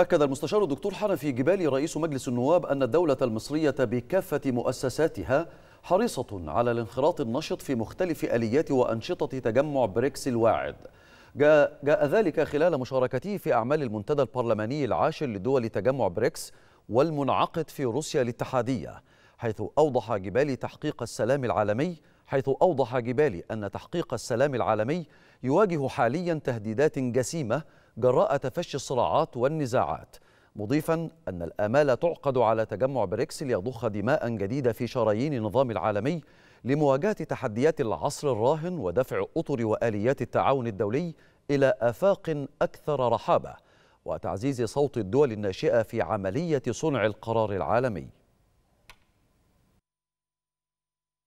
أكد المستشار الدكتور حنفي جبالي رئيس مجلس النواب أن الدولة المصرية بكافة مؤسساتها حريصة على الانخراط النشط في مختلف آليات وأنشطة تجمع بريكس الواعد جاء, جاء ذلك خلال مشاركته في أعمال المنتدى البرلماني العاشر لدول تجمع بريكس والمنعقد في روسيا الاتحادية حيث أوضح جبالي تحقيق السلام العالمي حيث أوضح جبالي أن تحقيق السلام العالمي يواجه حاليا تهديدات جسيمة جراء تفشي الصراعات والنزاعات مضيفا أن الآمال تعقد على تجمع بريكس ليضخ دماء جديدة في شرايين النظام العالمي لمواجهة تحديات العصر الراهن ودفع أطر وآليات التعاون الدولي إلى آفاق أكثر رحابة وتعزيز صوت الدول الناشئة في عملية صنع القرار العالمي